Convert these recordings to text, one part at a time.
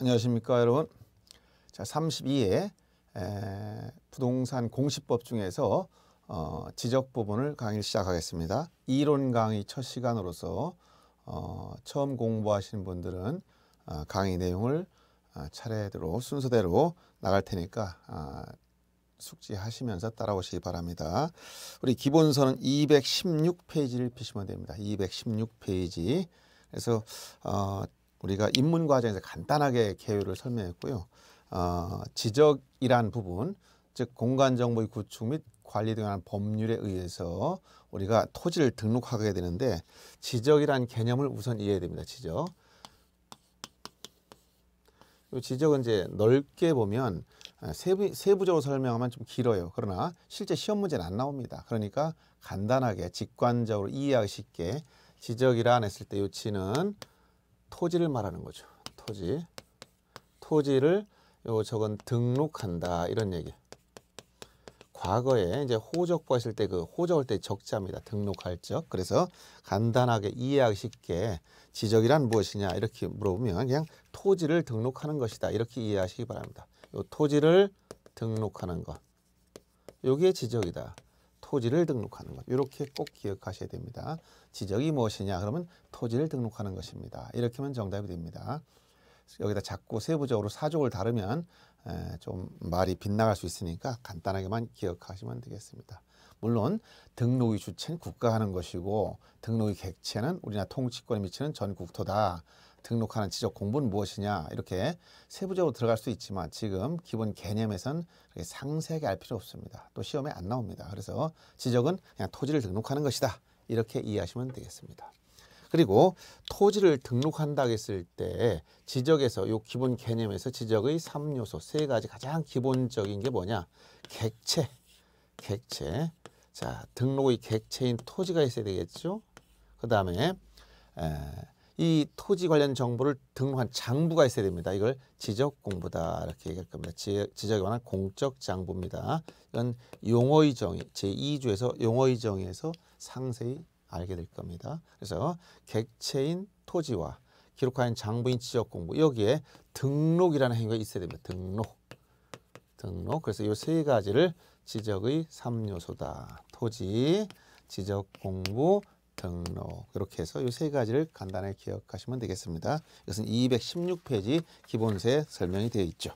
안녕하십니까 여러분. 자 32회 에, 부동산 공시법 중에서 어, 지적 부분을 강의를 시작하겠습니다. 이론 강의 첫 시간으로서 어, 처음 공부하시는 분들은 어, 강의 내용을 어, 차례대로 순서대로 나갈 테니까 어, 숙지하시면서 따라오시기 바랍니다. 우리 기본서는 216페이지를 피시면 됩니다. 216페이지. 그래서 어, 우리가 입문 과정에서 간단하게 개요를 설명했고요. 어, 지적이란 부분, 즉 공간 정보의 구축 및 관리 등한 법률에 의해서 우리가 토지를 등록하게 되는데 지적이란 개념을 우선 이해해야 됩니다. 지적. 이 지적은 이제 넓게 보면 세부, 세부적으로 설명하면 좀 길어요. 그러나 실제 시험 문제는 안 나옵니다. 그러니까 간단하게 직관적으로 이해하기 쉽게 지적이란 했을 때 요치는 토지를 말하는 거죠. 토지. 토지를 요 저건 등록한다 이런 얘기. 과거에 이제 호적 구하실 때그 호적할 때 적자입니다. 등록할 적. 그래서 간단하게 이해하기 쉽게 지적이란 무엇이냐 이렇게 물어보면 그냥 토지를 등록하는 것이다. 이렇게 이해하시기 바랍니다. 요 토지를 등록하는 것. 요게 지적이다. 토지를 등록하는 것. 이렇게 꼭 기억하셔야 됩니다. 지적이 무엇이냐 그러면 토지를 등록하는 것입니다. 이렇게 하면 정답이 됩니다. 여기다 자꾸 세부적으로 사족을 다루면 좀 말이 빗나갈 수 있으니까 간단하게만 기억하시면 되겠습니다. 물론 등록의 주체는 국가하는 것이고 등록의 객체는 우리나라 통치권에 미치는 전국토다. 등록하는 지적 공부는 무엇이냐 이렇게 세부적으로 들어갈 수 있지만 지금 기본 개념에선 상세하게 알 필요 없습니다. 또 시험에 안 나옵니다. 그래서 지적은 그냥 토지를 등록하는 것이다. 이렇게 이해하시면 되겠습니다. 그리고 토지를 등록한다 했을 때 지적에서 요 기본 개념에서 지적의 3요소세 가지 가장 기본적인 게 뭐냐? 객체. 객체. 자, 등록의 객체인 토지가 있어야 되겠죠? 그다음에 에, 이 토지 관련 정보를 등록한 장부가 있어야 됩니다. 이걸 지적 공부다 이렇게 얘기할 겁니다. 지, 지적에 관한 공적 장부입니다. 이건 용어의 정의 제2조에서 용어의 정의에서 상세히 알게 될 겁니다. 그래서 객체인 토지와 기록하인 장부인 지역 공부 여기에 등록이라는 행위가 있어야 됩니다. 등록. 등록. 그래서 이 세 가지를 지적의 삼요소다 토지, 지적 공부, 등록. 이렇게 해서 이 세 가지를 간단하게 기억하시면 되겠습니다. 이것은 216페이지 기본세 설명이 되어 있죠.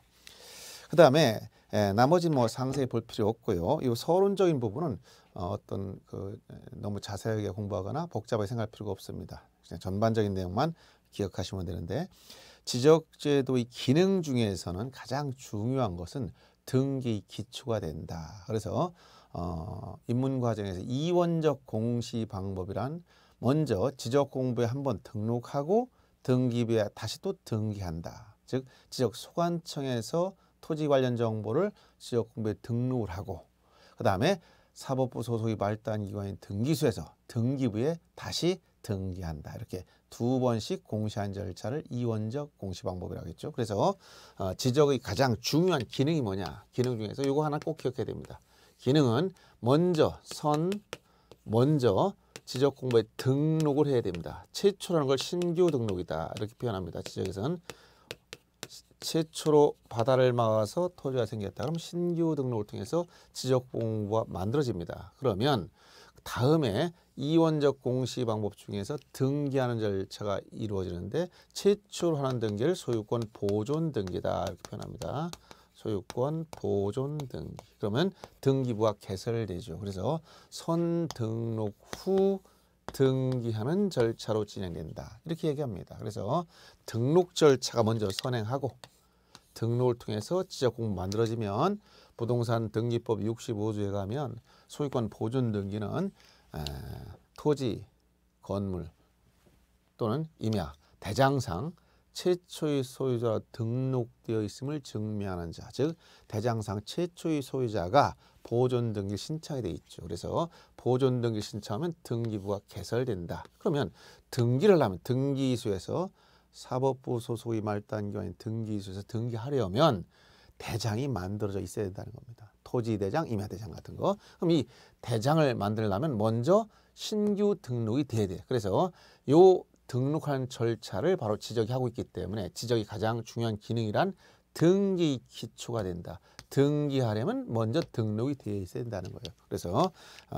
그 다음에 예, 나머지 뭐 상세히 볼 필요 없고요. 이 서론적인 부분은 어, 어떤 그 너무 자세하게 공부하거나 복잡하게 생각할 필요가 없습니다. 그냥 전반적인 내용만 기억하시면 되는데 지적제도의 기능 중에서는 가장 중요한 것은 등기 기초가 된다. 그래서 어, 입문 과정에서 이원적 공시 방법이란 먼저 지적 공부에 한번 등록하고 등기부에 다시 또 등기한다. 즉 지적 소관청에서 토지 관련 정보를 지적 공부에 등록을 하고 그 다음에 사법부 소속이 말단 기관인 등기소에서 등기부에 다시 등기한다. 이렇게 두 번씩 공시한 절차를 이원적 공시 방법이라고 했죠. 그래서 어, 지적의 가장 중요한 기능이 뭐냐. 기능 중에서 이거 하나 꼭 기억해야 됩니다. 기능은 먼저 선, 먼저 지적 공부에 등록을 해야 됩니다. 최초라는 걸 신규 등록이다. 이렇게 표현합니다. 지적에서는 최초로 바다를 막아서 토지가 생겼다. 그럼 신규 등록을 통해서 지적 공부가 만들어집니다. 그러면 다음에 이원적 공시 방법 중에서 등기하는 절차가 이루어지는데 최초로 하는 등기를 소유권 보존 등기다 이렇게 표현합니다. 소유권 보존 등기. 그러면 등기부가 개설되죠. 그래서 선등록 후 등기하는 절차로 진행된다. 이렇게 얘기합니다. 그래서 등록 절차가 먼저 선행하고 등록을 통해서 지적 공부 만들어지면 부동산 등기법 65조에 가면 소유권 보존 등기는 에, 토지, 건물 또는 임야, 대장상 최초의 소유자 등록되어 있음을 증명하는 자, 즉 대장상 최초의 소유자가 보존 등기 신청이 돼 있죠. 그래서 보존 등기 신청하면 등기부가 개설된다. 그러면 등기를 하면 등기소에서 사법부 소속의 말단교인 등기소에서 등기하려면 대장이 만들어져 있어야 된다는 겁니다. 토지대장, 임야대장 같은 거. 그럼 이 대장을 만들려면 먼저 신규 등록이 돼야 돼. 그래서 요등록하 절차를 바로 지적이 하고 있기 때문에 지적이 가장 중요한 기능이란 등기 기초가 된다. 등기하려면 먼저 등록이 되어 있어야 된다는 거예요. 그래서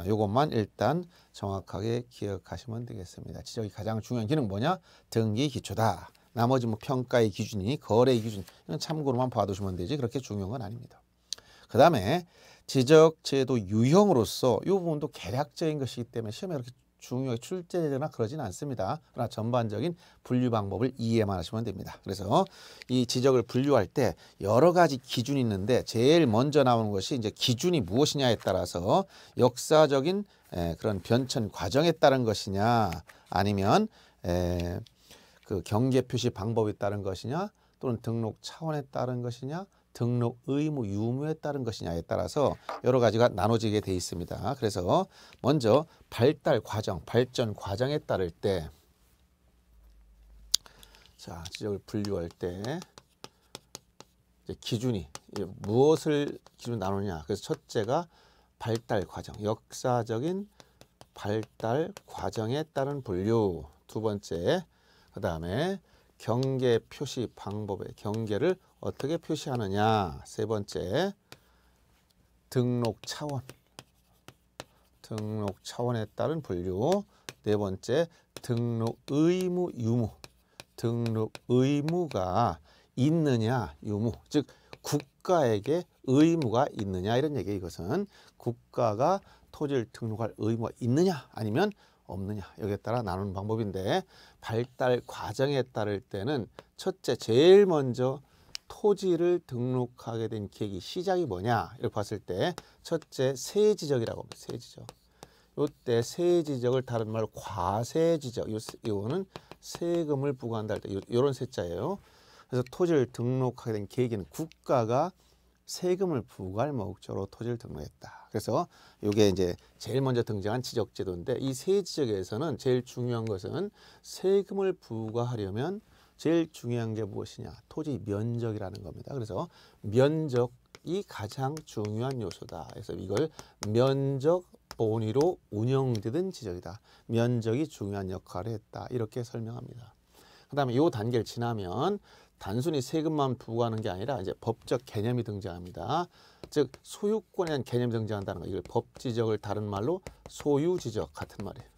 이것만 어, 일단 정확하게 기억하시면 되겠습니다. 지적이 가장 중요한 기능 뭐냐? 등기 기초다. 나머지 뭐 평가의 기준이 거래의 기준 이건 참고로만 봐두시면 되지 그렇게 중요한 건 아닙니다. 그 다음에 지적제도 유형으로서 이 부분도 개략적인 것이기 때문에 시험에 그렇게 중요하게 출제되거나 그러진 않습니다. 그러나 전반적인 분류 방법을 이해만 하시면 됩니다. 그래서 이 지적을 분류할 때 여러 가지 기준이 있는데 제일 먼저 나오는 것이 이제 기준이 무엇이냐에 따라서 역사적인 에, 그런 변천 과정에 따른 것이냐 아니면 에, 그 경계 표시 방법에 따른 것이냐 또는 등록 차원에 따른 것이냐 등록 의무 유무에 따른 것이냐에 따라서 여러 가지가 나눠지게 돼 있습니다. 그래서 먼저 발달 과정, 발전 과정에 따를 때 자, 지적을 분류할 때 기준이 무엇을 기준 나누냐. 그래서 첫째가 발달 과정, 역사적인 발달 과정에 따른 분류. 두 번째, 그 다음에 경계 표시 방법의 경계를 어떻게 표시하느냐 세 번째 등록 차원 등록 차원에 따른 분류 네 번째 등록 의무 유무 등록 의무가 있느냐 유무 즉 국가에게 의무가 있느냐 이런 얘기 이것은 국가가 토지를 등록할 의무가 있느냐 아니면 없느냐 여기에 따라 나누는 방법인데 발달 과정에 따를 때는 첫째 제일 먼저 토지를 등록하게 된 계기 시작이 뭐냐 이렇게 봤을 때 첫째 세 지적이라고 합니다. 세 지적. 요때 세 지적을 다른 말로 과세 지적. 요거는 세금을 부과한다 할 때 요런 세자예요. 그래서 토지를 등록하게 된 계기는 국가가 세금을 부과할 목적으로 토지를 등록했다. 그래서 이게 이제 제일 먼저 등장한 지적제도인데 이 세지적에서는 제일 중요한 것은 세금을 부과하려면 제일 중요한 게 무엇이냐? 토지 면적이라는 겁니다. 그래서 면적이 가장 중요한 요소다. 그래서 이걸 면적 본위로 운영되는 지적이다. 면적이 중요한 역할을 했다. 이렇게 설명합니다. 그 다음에 이 단계를 지나면 단순히 세금만 부과하는 게 아니라 이제 법적 개념이 등장합니다. 즉 소유권에 대한 개념이 등장한다는 거. 이걸 법지적을 다른 말로 소유지적 같은 말이에요.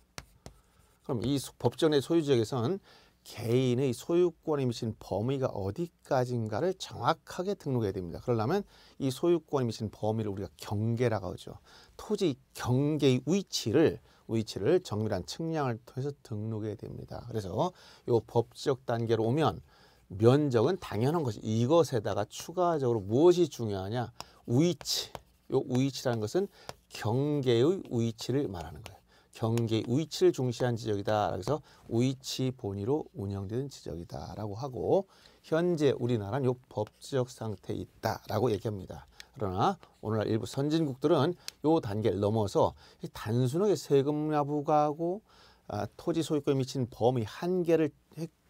그럼 이 법전의 소유지역에선 개인의 소유권에 미친 범위가 어디까지인가를 정확하게 등록해야 됩니다. 그러려면 이 소유권에 미 범위를 우리가 경계라고 하죠. 토지 경계의 위치를 위치를 정밀한 측량을 통해서 등록해야 됩니다. 그래서 요 법적 단계로 오면 면적은 당연한 것이 이것에다가 추가적으로 무엇이 중요하냐 위치 요 위치라는 것은 경계의 위치를 말하는 거예요. 경계 우위치를 중시한 지적이다 그래서 우위치 본위로 운영되는 지적이다라고 하고 현재 우리나라는 요법적 상태에 있다라고 얘기합니다. 그러나 오늘날 일부 선진국들은 요 단계를 넘어서 단순하게 세금 납부가하고 아, 토지 소유권에 미친 범위 한계를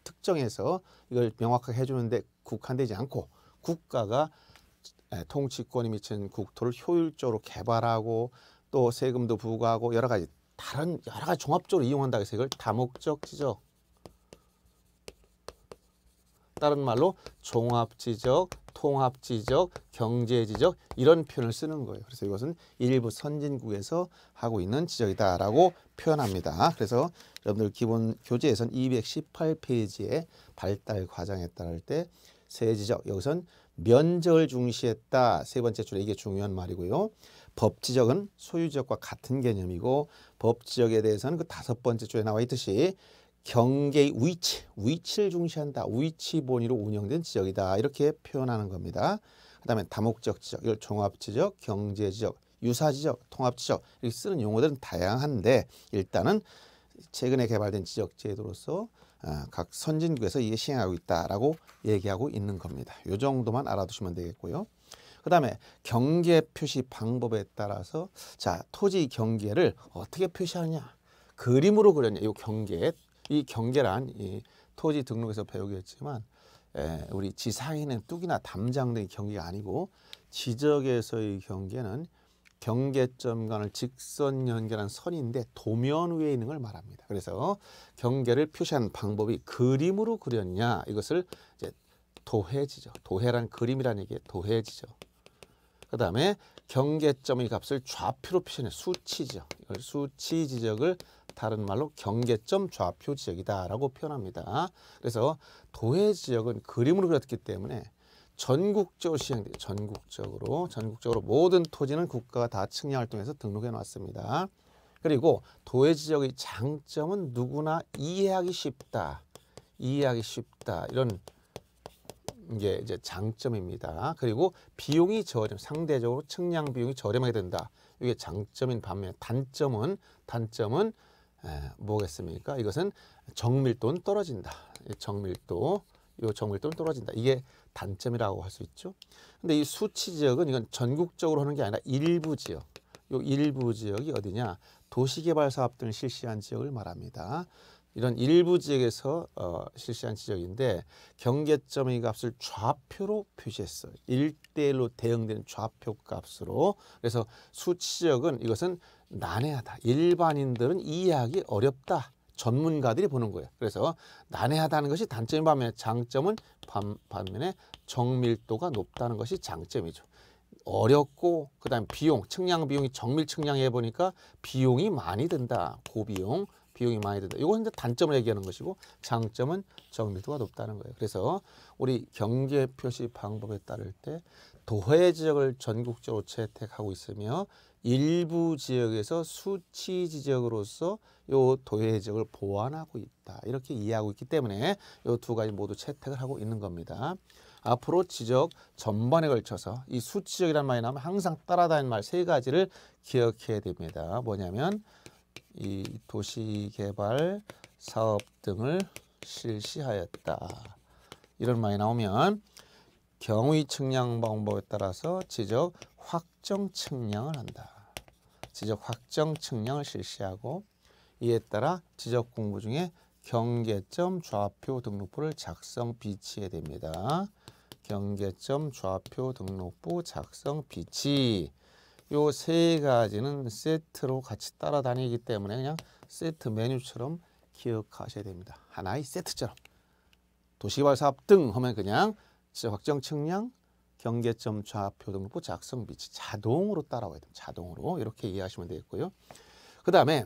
특정해서 이걸 명확하게 해주는데 국한되지 않고 국가가 통치권이 미친 국토를 효율적으로 개발하고 또 세금도 부과하고 여러 가지 다른 여러 가지 종합적으로 이용한다 그래서 이걸 다목적 지적 다른 말로 종합지적, 통합지적, 경제지적 이런 표현을 쓰는 거예요. 그래서 이것은 일부 선진국에서 하고 있는 지적이다라고 표현합니다. 그래서 여러분들 기본 교재에선 218페이지에 발달 과정에 따를 때 세지적 여기선 면적을 중시했다. 세 번째 줄에 이게 중요한 말이고요. 법 지적은 소유 지역과 같은 개념이고 법 지적에 대해서는 그 다섯 번째 줄에 나와 있듯이 경계의 위치, 위치를 중시한다. 위치 본위로 운영된 지역이다 이렇게 표현하는 겁니다. 그다음에 다목적 지적, 이걸 종합 지적, 경제 지적, 유사 지적, 통합 지적 이렇게 쓰는 용어들은 다양한데 일단은 최근에 개발된 지적 제도로서 아, 각 선진국에서 이게 시행하고 있다라고 얘기하고 있는 겁니다. 요 정도만 알아두시면 되겠고요. 그 다음에 경계 표시 방법에 따라서 자 토지 경계를 어떻게 표시하느냐 그림으로 그렸냐 이 경계 이 경계란 이 토지 등록에서 배우겠지만 에, 예, 우리 지상에는 뚝이나 담장 등의 경계가 아니고 지적에서의 경계는 경계점 간을 직선 연결한 선인데 도면 위에 있는 걸 말합니다. 그래서 경계를 표시하는 방법이 그림으로 그렸냐 이것을 이제 도해지죠. 도해란 그림이라는 얘기예요. 도해지죠. 그 다음에 경계점의 값을 좌표로 표현해 수치 죠 이걸 수치 지적을 다른 말로 경계점 좌표 지적이다라고 표현합니다. 그래서 도해 지역은 그림으로 그렸기 때문에 전국적으로 시행돼요. 전국적으로 전국적으로 모든 토지는 국가가 다 측량 을통해서 등록해 놨습니다. 그리고 도해 지역의 장점은 누구나 이해하기 쉽다. 이해하기 쉽다. 이런 이게 이제 장점입니다. 그리고 비용이 저렴, 상대적으로 측량 비용이 저렴하게 된다. 이게 장점인 반면 단점은 단점은 에, 뭐겠습니까? 이것은 정밀도는 떨어진다. 정밀도 이 정밀도는 떨어진다. 이게 단점이라고 할 수 있죠. 근데 이 수치 지역은 이건 전국적으로 하는 게 아니라 일부 지역. 이 일부 지역이 어디냐? 도시개발 사업 등을 실시한 지역을 말합니다. 이런 일부 지역에서 어, 실시한 지적인데 경계점의 값을 좌표로 표시했어요. 대일로 대응되는 좌표 값으로. 그래서 수치적은 이것은 난해하다. 일반인들은 이해하기 어렵다. 전문가들이 보는 거예요. 그래서 난해하다는 것이 단점인 반면에 장점은 반, 반면에 정밀도가 높다는 것이 장점이죠. 어렵고 그다음 비용, 측량 비용이 정밀 측량해 보니까 비용이 많이 든다. 고비용 비용이 많이 든다. 이건 이제 단점을 얘기하는 것이고 장점은 정밀도가 높다는 거예요. 그래서 우리 경계 표시 방법에 따를 때 도해 지역을 전국적으로 채택하고 있으며 일부 지역에서 수치 지역으로서 요 도해 지역을 보완하고 있다. 이렇게 이해하고 있기 때문에 요 두 가지 모두 채택을 하고 있는 겁니다. 앞으로 지적 전반에 걸쳐서 이 수치적이라는 말이 나오면 항상 따라다니는 말 세 가지를 기억해야 됩니다. 뭐냐면 이 도시개발 사업 등을 실시하였다. 이런 말이 나오면 경위 측량 방법에 따라서 지적 확정 측량을 한다. 지적 확정 측량을 실시하고 이에 따라 지적 공부 중에 경계점 좌표 등록부를 작성 비치해 됩니다. 경계점 좌표 등록부 작성 비치 요세 가지는 세트로 같이 따라다니기 때문에 그냥 세트 메뉴처럼 기억하셔야 됩니다. 하나의 세트처럼. 도시개발사업 등 하면 그냥 확정 측량, 경계점 좌표 등록부 작성 비치 자동으로 따라와야 됩니다. 자동으로 이렇게 이해하시면 되겠고요. 그 다음에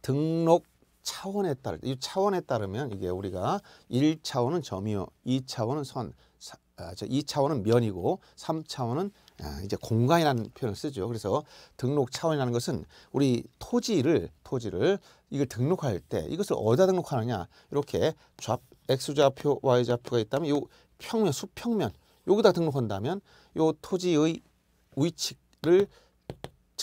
등록 차원에 따르면이 차원에 따르면 이게 우리가 1차원은 점이요, 2차원은 선, 아, 저 2차원은 면이고 3차원은 아, 이제 공간이라는 표현을 쓰죠. 그래서 등록 차원이라는 것은 우리 토지를 토지를 이걸 등록할 때 이것을 어디다 등록하느냐 이렇게 좌 x좌표 y좌표가 있다면 이 평면 수평면 여기다 등록한다면 이 토지의 위치를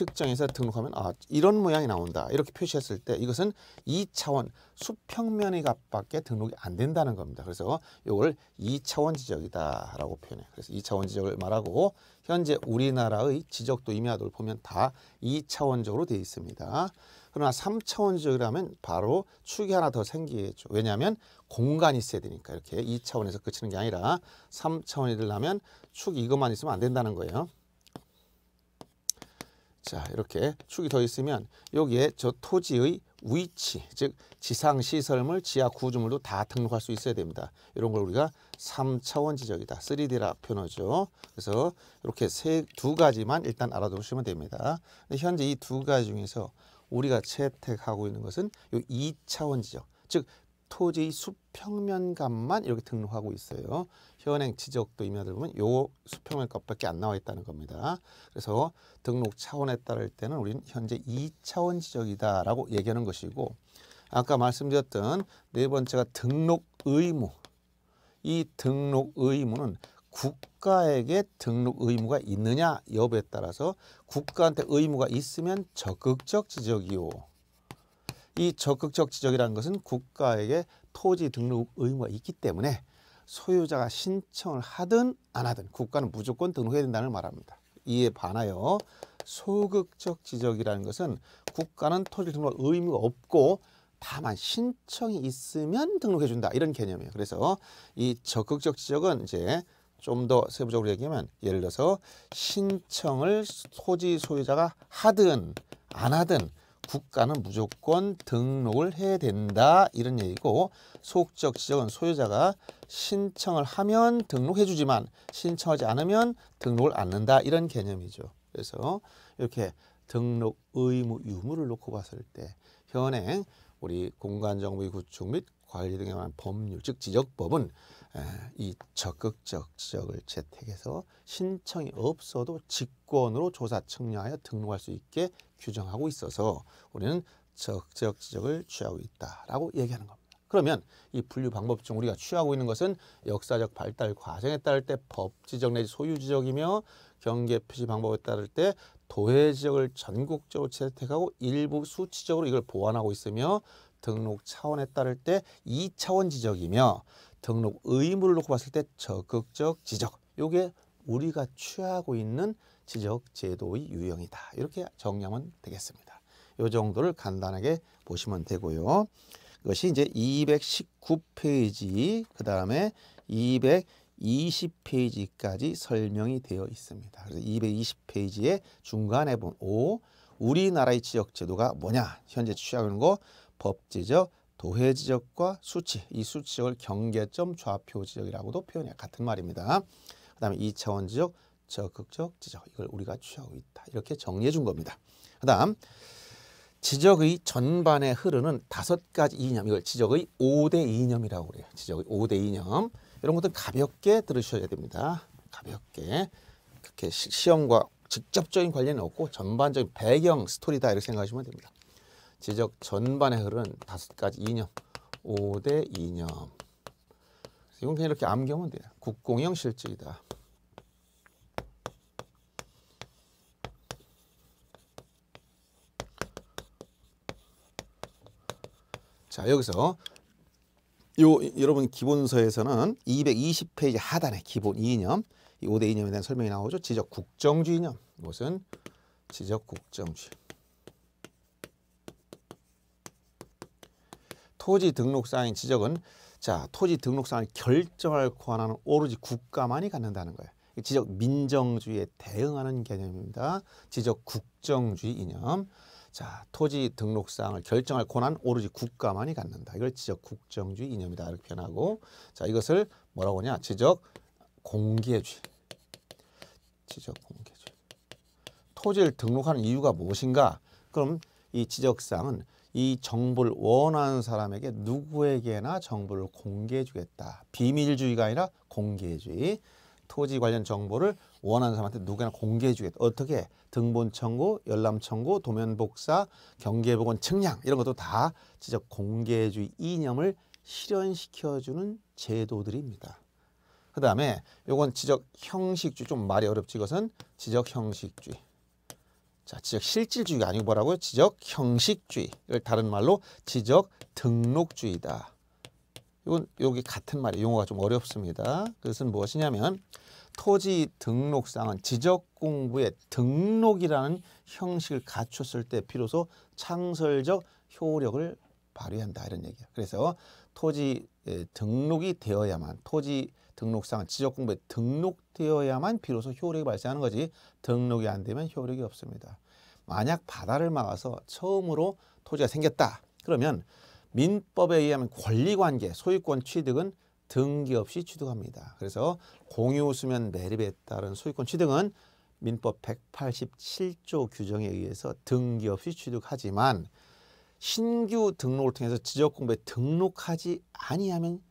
측정에서 등록하면 아 이런 모양이 나온다 이렇게 표시했을 때 이것은 이차원 수평면의 값밖에 등록이 안 된다는 겁니다. 그래서 이걸 이차원 지적이다라고 표현해. 요 그래서 이차원 지적을 말하고 현재 우리나라의 지적도 임야도를 보면 다 이차원적으로돼 있습니다. 그러나 삼차원 지적이라면 바로 축이 하나 더 생기겠죠. 왜냐하면 공간이 있어야 되니까 이렇게 이차원에서 그치는 게 아니라 삼차원이 되려면 축 이것만 있으면 안 된다는 거예요. 자 이렇게 축이 더 있으면 여기에 저 토지의 위치 즉 지상 시설물 지하 구조물도 다 등록할 수 있어야 됩니다. 이런 걸 우리가 삼차원 지적이다. 3D라 표현하죠. 그래서 이렇게 세 두 가지만 일단 알아두시면 됩니다. 현재 이 두 가지 중에서 우리가 채택하고 있는 것은 이 2차원 지적 즉 토지 수평면값만 이렇게 등록하고 있어요. 현행 지적도 임야들다 보면 요 수평면값밖에 안 나와 있다는 겁니다. 그래서 등록 차원에 따를 때는 우리는 현재 이차원 지적이다라고 얘기하는 것이고 아까 말씀드렸던 네 번째가 등록 의무. 이 등록 의무는 국가에게 등록 의무가 있느냐 여부에 따라서 국가한테 의무가 있으면 적극적 지적이요. 이 적극적 지적이라는 것은 국가에게 토지 등록 의무가 있기 때문에 소유자가 신청을 하든 안 하든 국가는 무조건 등록해야 된다는 말합니다. 이에 반하여 소극적 지적이라는 것은 국가는 토지 등록 의무가 없고 다만 신청이 있으면 등록해 준다 이런 개념이에요. 그래서 이 적극적 지적은 이제 좀 더 세부적으로 얘기하면 예를 들어서 신청을 토지 소유자가 하든 안 하든 국가는 무조건 등록을 해야 된다 이런 얘기고 소극적 지적은 소유자가 신청을 하면 등록해 주지만 신청하지 않으면 등록을 않는다 이런 개념이죠. 그래서 이렇게 등록 의무 유무를 놓고 봤을 때 현행 우리 공간정보의 구축 및 관리 등에 관한 법률 즉 지적법은 아, 이 적극적 지적을 채택해서 신청이 없어도 직권으로 조사 측량하여 등록할 수 있게 규정하고 있어서 우리는 적극적 지적을 취하고 있다라고 얘기하는 겁니다. 그러면 이 분류 방법 중 우리가 취하고 있는 것은 역사적 발달 과정에 따를 때 법지적 내지 소유지적이며 경계 표시 방법에 따를 때 도해 지역을 전국적으로 채택하고 일부 수치적으로 이걸 보완하고 있으며 등록 차원에 따를 때 이차원 지적이며 등록 의무를 놓고 봤을 때 적극적 지적 요게 우리가 취하고 있는 지적 제도의 유형이다. 이렇게 정리하면 되겠습니다. 요 정도를 간단하게 보시면 되고요. 그것이 이제 219페이지 그 다음에 220페이지까지 설명이 되어 있습니다. 그래서 220페이지의 중간에 본 5. 우리나라의 지역제도가 뭐냐? 현재 취하고 있는 거 법제적 도해 지역과 수치, 이 수치역을 경계점 좌표 지역이라고도 표현해요. 같은 말입니다. 그 다음에 이차원 지역, 적극적 지적, 이걸 우리가 취하고 있다. 이렇게 정리해 준 겁니다. 그 다음 지적의 전반에 흐르는 다섯 가지 이념, 이걸 지적의 오 대 이념이라고 그래요. 지적의 오 대 이념. 이런 것들 가볍게 들으셔야 됩니다. 가볍게. 그렇게 시험과 직접적인 관련이 없고 전반적인 배경 스토리다 이렇게 생각하시면 됩니다. 지적 전반에 흐른 다섯 가지 이념, 5대 이념. 이건 그냥 이렇게 암기하면 돼요. 국공형 실직이다. 자, 여기서 요 여러분 기본서에서는 220페이지 하단에 기본 이념, 이 5대 이념에 대한 설명이 나오죠. 지적 국정주의 이념. 이것은 지적 국정주의. 토지 등록 사항의 지적은 자 토지 등록 사항을 결정할 권한은 오로지 국가만이 갖는다는 거예요. 지적 민정주의에 대응하는 개념입니다. 지적 국정주의 이념. 자 토지 등록 사을 결정할 권한 오로지 국가만이 갖는다. 이걸 지적 국정주의 이념이다 이렇게 표현하고 자 이것을 뭐라고 하냐 지적 공개주의. 지적 공개주의. 토지를 등록하는 이유가 무엇인가? 그럼 이지적사은 이 정보를 원하는 사람에게 누구에게나 정보를 공개해 주겠다. 비밀주의가 아니라 공개주의. 토지 관련 정보를 원하는 사람한테 누구나 공개해 주겠다. 어떻게? 등본 청구, 열람 청구, 도면 복사, 경계 복원 측량 이런 것도 다 지적 공개주의 이념을 실현시켜 주는 제도들입니다. 그다음에 요건 지적 형식주의 좀 말이 어렵지 이것은 지적 형식주의. 자, 지적 실질주의가 아니고 뭐라고요? 지적 형식주의. 이 다른 말로 지적 등록주의다. 이건 여기 같은 말이 용어가 좀 어렵습니다. 그것은 무엇이냐면 토지 등록상은 지적 공부의 등록이라는 형식을 갖췄을 때 비로소 창설적 효력을 발휘한다 이런 얘기예요. 그래서 토지 예, 등록이 되어야만 토지 등록상은 지적공부에 등록되어야만 비로소 효력이 발생하는 거지 등록이 안 되면 효력이 없습니다. 만약 바다를 막아서 처음으로 토지가 생겼다. 그러면 민법에 의하면 권리관계, 소유권 취득은 등기 없이 취득합니다. 그래서 공유 수면 매립에 따른 소유권 취득은 민법 187조 규정에 의해서 등기 없이 취득하지만 신규 등록을 통해서 지적공부에 등록하지 아니하면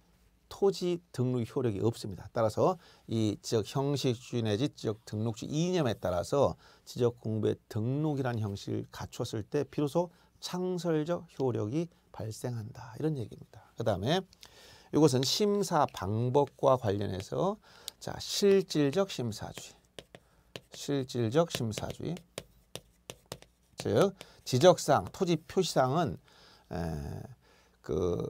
토지 등록 효력이 없습니다. 따라서 이 지역 형식주의 내지 지역 등록주 이념에 따라서 지적 공부의 등록이라는 형식을 갖췄을 때 비로소 창설적 효력이 발생한다. 이런 얘기입니다. 그 다음에 이것은 심사 방법과 관련해서 자 실질적 심사주의 실질적 심사주의 즉 지적상 토지 표시상은 에, 그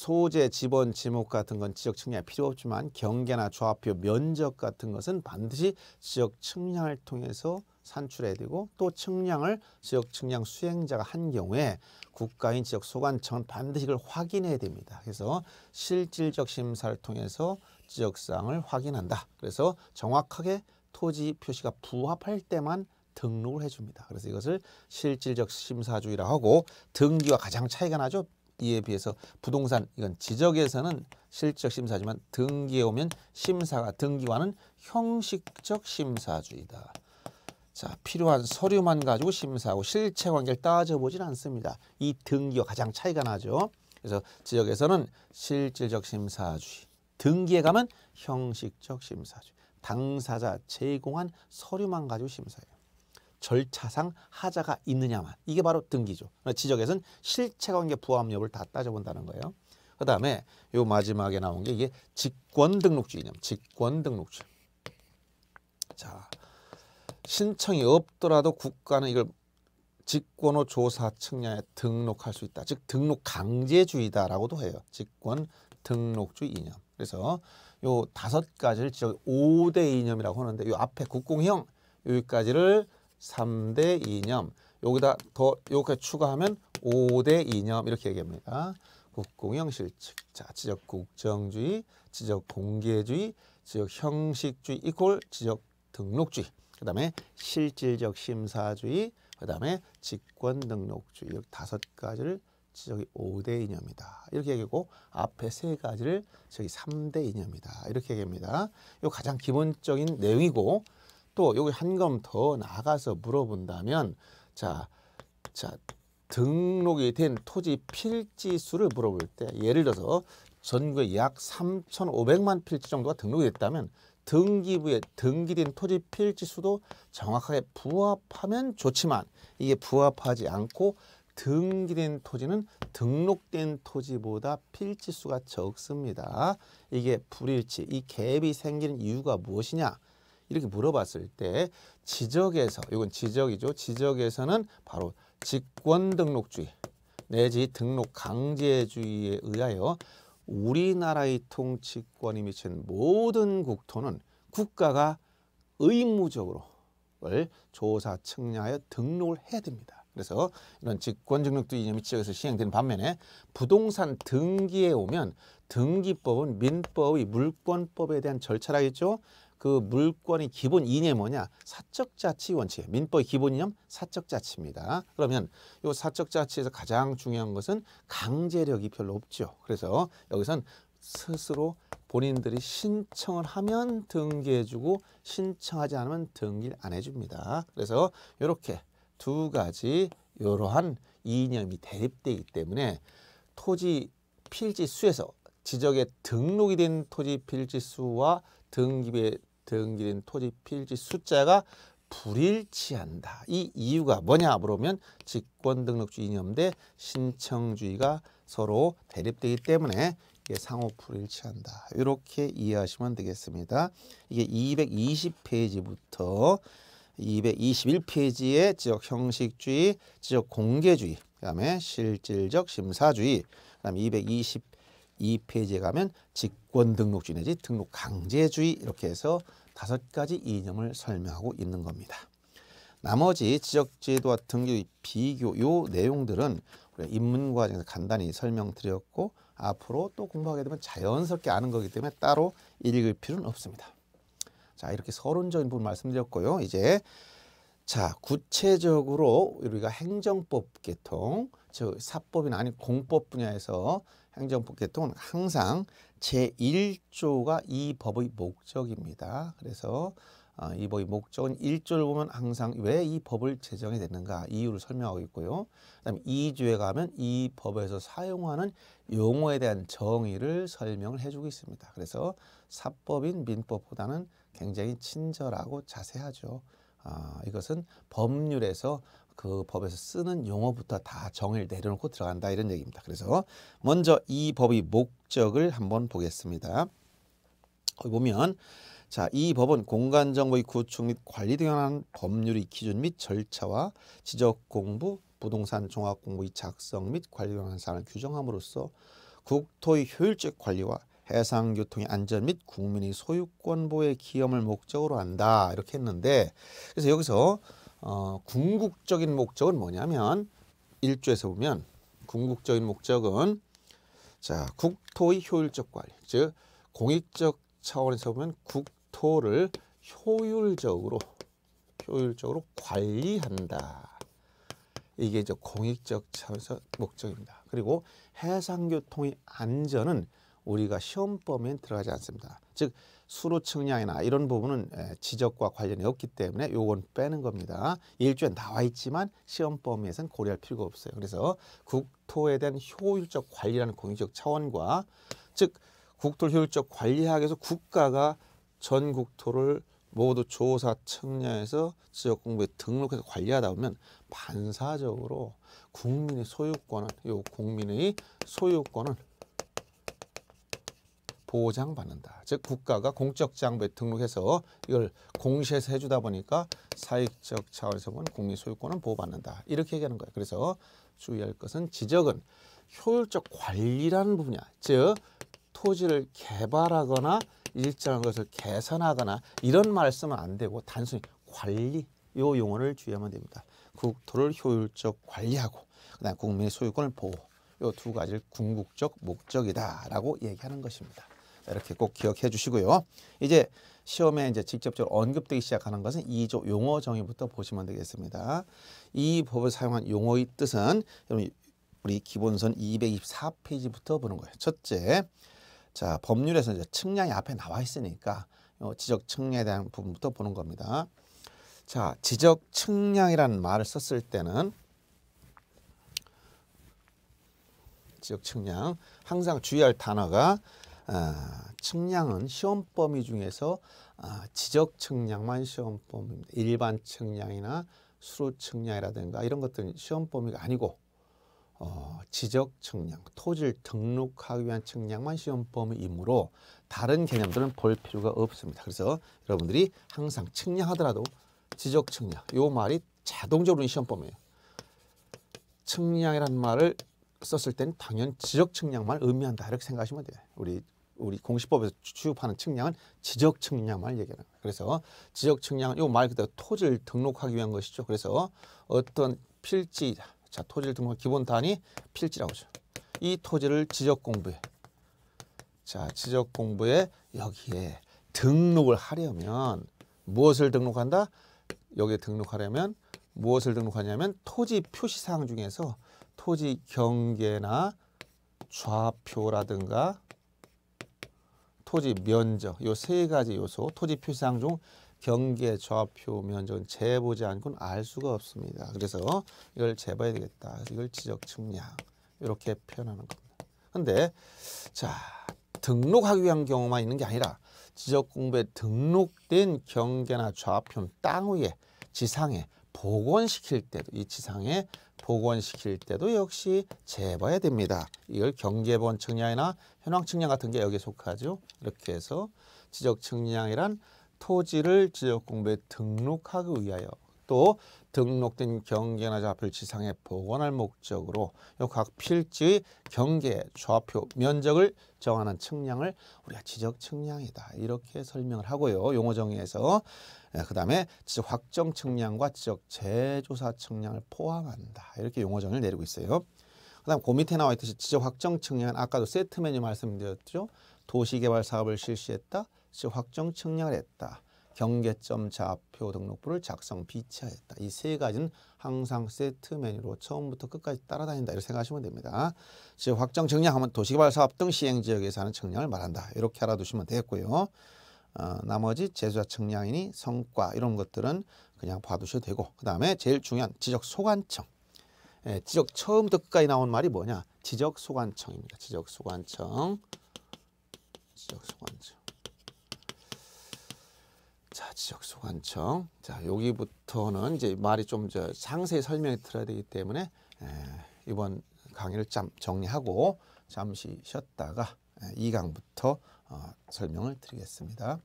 소재, 지번, 지목 같은 건 지역 측량이 필요 없지만 경계나 조합표 면적 같은 것은 반드시 지역 측량을 통해서 산출해야 되고 또 측량을 지역 측량 수행자가 한 경우에 국가인 지역 소관청은 반드시 그걸 확인해야 됩니다. 그래서 실질적 심사를 통해서 지역사항을 확인한다. 그래서 정확하게 토지 표시가 부합할 때만 등록을 해줍니다. 그래서 이것을 실질적 심사주의라 고 하고 등기와 가장 차이가 나죠. 이에 비해서 부동산 이건 지적에서는 실적 심사지만 등기에 오면 심사가 등기와는 형식적 심사주의다. 자, 필요한 서류만 가지고 심사하고 실체 관계를 따져보진 않습니다. 이 등기와 가장 차이가 나죠. 그래서 지역에서는 실질적 심사주의, 등기에 가면 형식적 심사주의, 당사자 제공한 서류만 가지고 심사해요. 절차상 하자가 있느냐만 이게 바로 등기죠. 그러니까 지적에서는 실체관계 부합력을 다 따져본다는 거예요. 그 다음에 요 마지막에 나온 게 이게 직권등록주 이념, 직권등록주. 자, 신청이 없더라도 국가는 이걸 직권호 조사 측량에 등록할 수 있다. 즉 등록 강제주의다라고도 해요. 직권 등록주 이념. 그래서 요 다섯 가지를 지적 5대 이념이라고 하는데 요 앞에 국공형 여기까지를 3대 이념 여기다 더 이렇게 추가하면 5대 이념 이렇게 얘기합니다. 국공형 실측, 자 지적 국정주의, 지적 공개주의, 지적 형식주의 이퀄 지적 등록주의, 그 다음에 실질적 심사주의, 그 다음에 직권 등록주의 이렇게 다섯 가지를 지적이 5대 이념이다. 이렇게 얘기하고 앞에 세 가지를 저기 3대 이념이다. 이렇게 얘기합니다. 요 가장 기본적인 내용이고 또 여기 한 검 더 나가서 물어본다면 자, 자 등록이 된 토지 필지 수를 물어볼 때 예를 들어서 전국에 약 3,500만 필지 정도가 등록이 됐다면 등기부에 등기된 토지 필지 수도 정확하게 부합하면 좋지만 이게 부합하지 않고 등기된 토지는 등록된 토지보다 필지 수가 적습니다. 이게 불일치, 이 갭이 생기는 이유가 무엇이냐? 이렇게 물어봤을 때 지적에서 이건 지적이죠. 지적에서는 바로 직권 등록주의 내지 등록 강제주의에 의하여 우리나라의 통치권이 미친 모든 국토는 국가가 의무적으로 조사 측량하여 등록을 해야 됩니다. 그래서 이런 직권증명도 이념이 지역에서 시행되는 반면에 부동산 등기에 오면 등기법은 민법의 물권법에 대한 절차라겠죠. 그 물권의 기본 이념이 뭐냐? 사적 자치 원칙. 민법의 기본 이념 사적 자치입니다. 그러면 이 사적 자치에서 가장 중요한 것은 강제력이 별로 없죠. 그래서 여기선 스스로 본인들이 신청을 하면 등기해주고 신청하지 않으면 등기를 안 해줍니다. 그래서 이렇게 두 가지 이러한 이념이 대립되기 때문에 토지 필지 수에서 지적에 등록이 된 토지 필지 수와 등기에 부 등기된 토지 필지 숫자가 불일치한다. 이 이유가 뭐냐 물으면 직권등록주 이념대 신청주의가 서로 대립되기 때문에 상호 불일치한다. 이렇게 이해하시면 되겠습니다. 이게 220페이지부터 221페이지의 지역 형식주의, 지역 공개주의, 그다음에 실질적 심사주의, 그다음에 220 2페이지에 가면 직권 등록주의 내지 등록 강제주의 이렇게 해서 다섯 가지 이념을 설명하고 있는 겁니다. 나머지 지적제도와 등교 비교 요 내용들은 입문 과정에서 간단히 설명드렸고 앞으로 또 공부하게 되면 자연스럽게 아는 거기 때문에 따로 읽을 필요는 없습니다. 자 이렇게 서론적인 부분 말씀드렸고요. 이제 자 구체적으로 우리가 행정법 개통 즉 사법이나 아니 공법 분야에서 행정법개통은 항상 제1조가 이 법의 목적입니다. 그래서 어, 이 법의 목적은 1조를 보면 항상 왜 이 법을 제정해 냈는가 이유를 설명하고 있고요. 그다음에 2조에 가면 이 법에서 사용하는 용어에 대한 정의를 설명을 해주고 있습니다. 그래서 사법인 민법보다는 굉장히 친절하고 자세하죠. 아, 이것은 법률에서 그 법에서 쓰는 용어부터 다 정의를 내려놓고 들어간다 이런 얘기입니다. 그래서 먼저 이 법의 목적을 한번 보겠습니다. 거기 보면 자, 이 법은 공간 정보의 구축 및 관리 등한 법률의 기준 및 절차와 지적 공부, 부동산 종합 공부의 작성 및 관리 등한 사항을 규정함으로써 국토의 효율적 관리와 해상 교통의 안전 및 국민의 소유권 보호에 기염을 목적으로 한다 이렇게 했는데 그래서 여기서 어, 궁극적인 목적은 뭐냐면 일조에서 보면 궁극적인 목적은 자 국토의 효율적 관리 즉 공익적 차원에서 보면 국토를 효율적으로 효율적으로 관리한다. 이게 이제 공익적 차원에서 목적입니다. 그리고 해상교통의 안전은 우리가 시험범위에 들어가지 않습니다. 즉 수로 측량이나 이런 부분은 지적과 관련이 없기 때문에 요건 빼는 겁니다. 일주에 나와 있지만 시험 범위에선 고려할 필요가 없어요. 그래서 국토에 대한 효율적 관리라는 공익적 차원과 즉 국토를 효율적 관리하기 위해서 국가가 전 국토를 모두 조사 측량해서 지역 공부에 등록해서 관리하다 보면 반사적으로 국민의 소유권은 요 국민의 소유권은 보장받는다. 즉 국가가 공적 장부에 등록해서 이걸 공시해서 해주다 보니까 사익적 차원에서 본 국민 소유권은 보호받는다. 이렇게 얘기하는 거예요. 그래서 주의할 것은 지적은 효율적 관리라는 부분이야. 즉 토지를 개발하거나 일정한 것을 개선하거나 이런 말씀은 안 되고 단순히 관리 요 용어를 주의하면 됩니다. 국토를 효율적 관리하고 그다음 국민의 소유권을 보호 요 두 가지를 궁극적 목적이다라고 얘기하는 것입니다. 이렇게 꼭 기억해 주시고요. 이제 시험에 이제 직접적으로 언급되기 시작하는 것은 2조 용어 정의부터 보시면 되겠습니다. 이 법을 사용한 용어의 뜻은 우리 기본선 224페이지부터 보는 거예요. 첫째, 자 법률에서 이제 측량이 앞에 나와 있으니까 어, 지적 측량에 대한 부분부터 보는 겁니다. 자 지적 측량이라는 말을 썼을 때는 지적 측량 항상 주의할 단어가 아, 측량은 시험 범위 중에서 아, 지적 측량만 시험 범위입니다. 일반 측량이나 수로 측량이라든가 이런 것들은 시험 범위가 아니고 어, 지적 측량, 토지를 등록하기 위한 측량만 시험 범위이므로 다른 개념들은 볼 필요가 없습니다. 그래서 여러분들이 항상 측량하더라도 지적 측량, 요 말이 자동적으로 시험 범위예요. 측량이라는 말을 썼을 때 당연 지적 측량만 의미한다 이렇게 생각하시면 돼요. 우리 우리 공시법에서 취급하는 측량은 지적 측량만 얘기하는 거예요. 그래서 지적 측량은 요 말 그대로 토지를 등록하기 위한 것이죠. 그래서 어떤 필지 자 토지를 등록 기본 단위 필지라고 하죠. 이 토지를 지적 공부에 자 지적 공부에 여기에 등록을 하려면 무엇을 등록한다? 여기에 등록하려면 무엇을 등록하냐면 토지 표시사항 중에서 토지 경계나 좌표라든가 토지 면적 요 세 가지 요소 토지 표시사항 중 경계 좌표 면적은 재보지 않고는 알 수가 없습니다. 그래서 이걸 재봐야 되겠다. 그래서 이걸 지적 측량 이렇게 표현하는 겁니다. 근데 자 등록하기 위한 경우만 있는 게 아니라 지적 공부에 등록된 경계나 좌표 땅 위에 지상에 복원시킬 때도 이 지상에 복원시킬 때도 역시 재봐야 됩니다. 이걸 경계본 측량이나 현황 측량 같은 게 여기에 속하죠. 이렇게 해서 지적 측량이란 토지를 지역공부에 등록하기 위하여 또 등록된 경계나 좌표를 지상에 복원할 목적으로 각 필지의 경계, 좌표, 면적을 정하는 측량을 우리가 지적 측량이다 이렇게 설명을 하고요. 용어 정의에서 예, 그다음에 지적 확정 측량과 지적 재조사 측량을 포함한다. 이렇게 용어 정의를 내리고 있어요. 그다음 그 밑에 나와 있듯이 지적 확정 측량은 아까도 세트 메뉴 말씀드렸죠. 도시개발 사업을 실시했다. 지적 확정 측량을 했다. 경계점 좌표 등록부를 작성 비치하였다. 이 세 가지는 항상 세트 메뉴로 처음부터 끝까지 따라다닌다. 이렇게 생각하시면 됩니다. 지적 확정 측량하면 도시개발 사업 등 시행 지역에서 하는 측량을 말한다. 이렇게 알아두시면 되겠고요. 어, 나머지 제조자 측량이니 성과 이런 것들은 그냥 봐두셔도 되고 그 다음에 제일 중요한 지적 소관청 예, 지적 처음부터 끝까지 나온 말이 뭐냐 지적 소관청입니다 지적 소관청 지적 소관청 자 지적 소관청 자 여기부터는 이제 말이 좀저 상세히 설명이 들어야 되기 때문에 예, 이번 강의를 짬 정리하고 잠시 쉬었다가 2강부터 예, 어, 설명을 드리겠습니다.